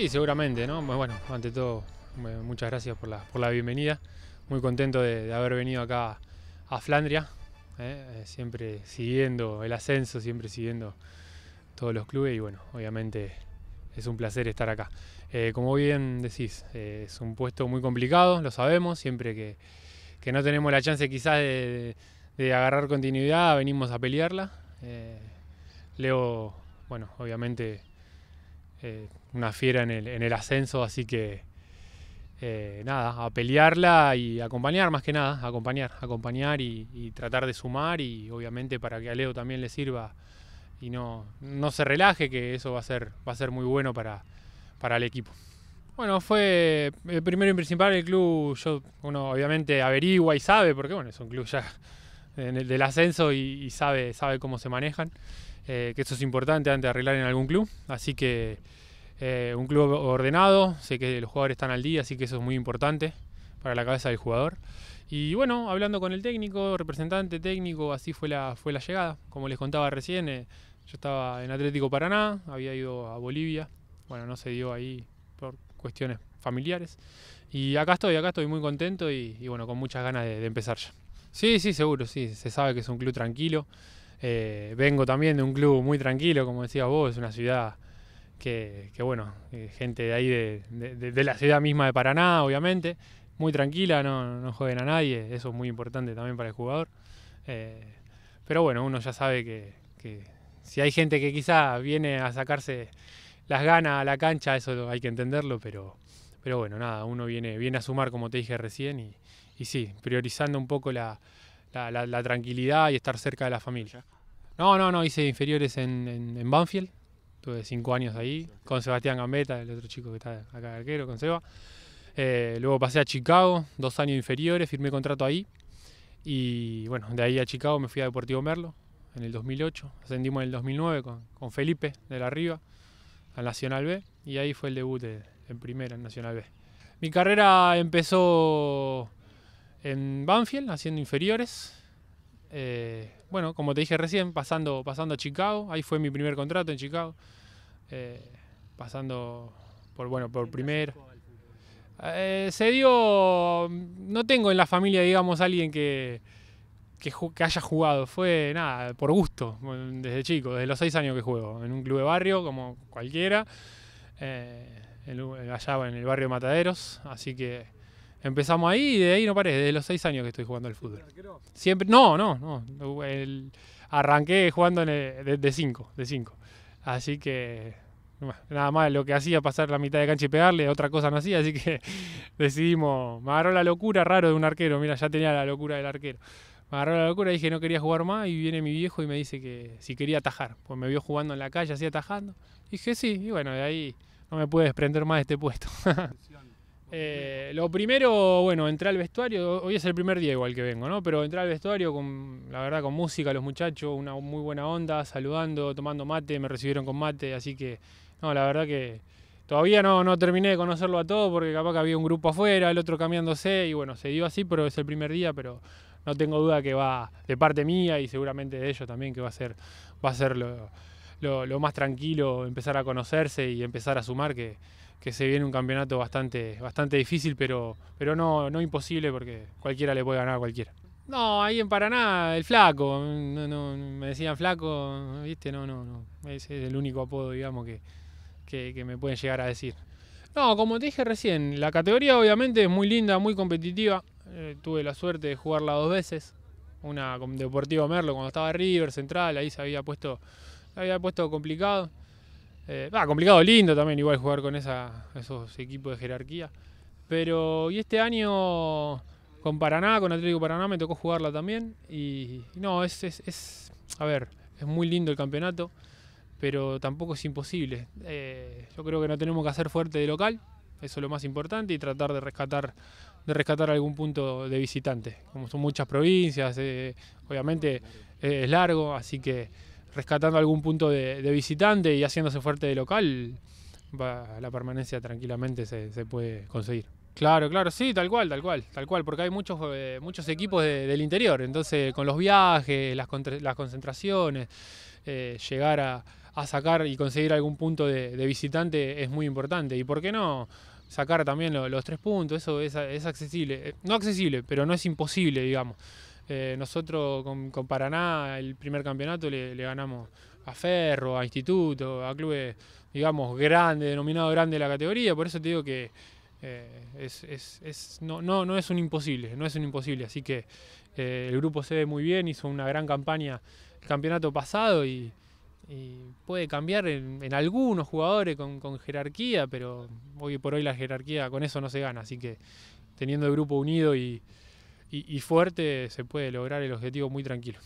Sí, seguramente, ¿no? Pues bueno, ante todo, eh, muchas gracias por la, bienvenida. Muy contento de, haber venido acá a Flandria, eh, eh, siempre siguiendo el ascenso, siempre siguiendo todos los clubes y bueno, obviamente es un placer estar acá. como bien decís, es un puesto muy complicado, lo sabemos, siempre que, no tenemos la chance quizás de, agarrar continuidad, venimos a pelearla. Leo, bueno, obviamente eh, una fiera en el, ascenso, así que eh, nada, a pelearla y acompañar más que nada, acompañar, acompañar y, tratar de sumar y obviamente para que a Leo también le sirva y no, no se relaje, que eso va a ser, va a ser muy bueno para, para el equipo. Bueno, fue el eh, primero y principal el club, yo, uno obviamente averigua y sabe, porque bueno, es un club ya del ascenso y, y sabe, sabe cómo se manejan. Eh, que eso es importante antes de arreglar en algún club. Así que eh, un club ordenado, sé que los jugadores están al día, así que eso es muy importante para la cabeza del jugador. Y bueno, hablando con el técnico, representante técnico, así fue la, fue la llegada. Como les contaba recién, eh, yo estaba en Atlético Paraná, había ido a Bolivia, bueno, no se dio ahí por cuestiones familiares. Y acá estoy, acá estoy muy contento y, bueno, con muchas ganas de, de empezar ya. Sí, sí, seguro, sí, se sabe que es un club tranquilo. Eh, vengo también de un club muy tranquilo, como decías vos, es una ciudad que, bueno, eh, gente de ahí de, la ciudad misma de Paraná, obviamente, muy tranquila, no, no a nadie, eso es muy importante también para el jugador. Eh, pero bueno, uno ya sabe que, si hay gente que quizá viene a sacarse las ganas a la cancha, eso hay que entenderlo, pero, pero bueno, nada, uno viene, viene a sumar, como te dije recién, y, y sí, priorizando un poco la, la, tranquilidad y estar cerca de la familia. No, no, no, hice inferiores en, Banfield, tuve cinco años ahí, con Sebastián Gambetta, el otro chico que está acá de arquero, con Seba. Eh, luego pasé a Chicago, dos años inferiores, firmé contrato ahí. Y bueno, de ahí a Chicago me fui a Deportivo Merlo en el 2008. Ascendimos en el 2009 con, Felipe de la Riva al Nacional B. Y ahí fue el debut en primera en Nacional B. Mi carrera empezó en Banfield, haciendo inferiores. Eh, bueno, como te dije recién, pasando, pasando a Chicago, ahí fue mi primer contrato en Chicago. Eh, pasando por, bueno, por primer... Eh, se dio, no tengo en la familia, digamos, alguien que, que, haya jugado. Fue nada, por gusto, desde chico, desde los seis años que juego, en un club de barrio como cualquiera, eh, en, allá en el barrio de Mataderos. Así que Empezamos ahí y de ahí no parece desde los seis años que estoy jugando al fútbol. Siempre, no, no, no. arranqué jugando desde de, cinco, de cinco. Así que nada más lo que hacía pasar la mitad de cancha y pegarle, otra cosa no hacía, así que decidimos, me agarró la locura raro de un arquero, mira, ya tenía la locura del arquero. Me agarró la locura, y dije no quería jugar más y viene mi viejo y me dice que si quería atajar, pues me vio jugando en la calle así atajando. Dije sí, y bueno, de ahí no me pude desprender más de este puesto. Eh, lo primero, bueno, entré al vestuario, hoy es el primer día igual que vengo, ¿no? Pero entré al vestuario con, la verdad, con música, los muchachos, una muy buena onda, saludando, tomando mate, me recibieron con mate, así que, no, la verdad que todavía no, no terminé de conocerlo a todos porque capaz que había un grupo afuera, el otro cambiándose y bueno, se dio así, pero es el primer día, pero no tengo duda que va de parte mía y seguramente de ellos también que va a ser, va a ser lo lo, más tranquilo, empezar a conocerse y empezar a sumar, que, se viene un campeonato bastante, bastante difícil, pero, pero no, imposible porque cualquiera le puede ganar a cualquiera. No, ahí en Paraná, el flaco, no, me decían flaco, viste, no, no, no, ese es el único apodo, digamos, que, me pueden llegar a decir. No, como te dije recién, la categoría obviamente es muy linda, muy competitiva. Eh, tuve la suerte de jugarla dos veces. Una con Deportivo Merlo cuando estaba River Central, ahí se había puesto había puesto complicado. Eh, ah, complicado lindo también, igual jugar con esa, esos equipos de jerarquía. Pero, y este año con Paraná, con Atlético Paraná, me tocó jugarla también. Y, no, es, es, a ver, es muy lindo el campeonato, pero tampoco es imposible. Eh, yo creo que no tenemos que hacer fuerte de local, eso es lo más importante, y tratar de rescatar de rescatar algún punto de visitante. Como son muchas provincias, eh, obviamente es largo, así que rescatando algún punto de, visitante y haciéndose fuerte de local, la permanencia tranquilamente se, puede conseguir. Claro, claro, sí, tal cual, tal cual, tal cual, porque hay muchos, eh, muchos equipos del interior, entonces con los viajes, las, concentraciones, eh, llegar a, sacar y conseguir algún punto de, visitante es muy importante. ¿Y por qué no? Sacar también los tres puntos, eso es, es accesible. Eh, no accesible, pero no es imposible, digamos. Eh, nosotros con, Paraná, el primer campeonato, le, ganamos a Ferro, a Instituto, a clubes, digamos, grandes, denominado grande de la categoría. Por eso te digo que eh, es, no, no, no, es un imposible, no es un imposible. Así que eh, el grupo se ve muy bien, hizo una gran campaña el campeonato pasado y, puede cambiar en, algunos jugadores con jerarquía, pero hoy por hoy la jerarquía con eso no se gana. Así que teniendo el grupo unido y y, fuerte se puede lograr el objetivo muy tranquilo.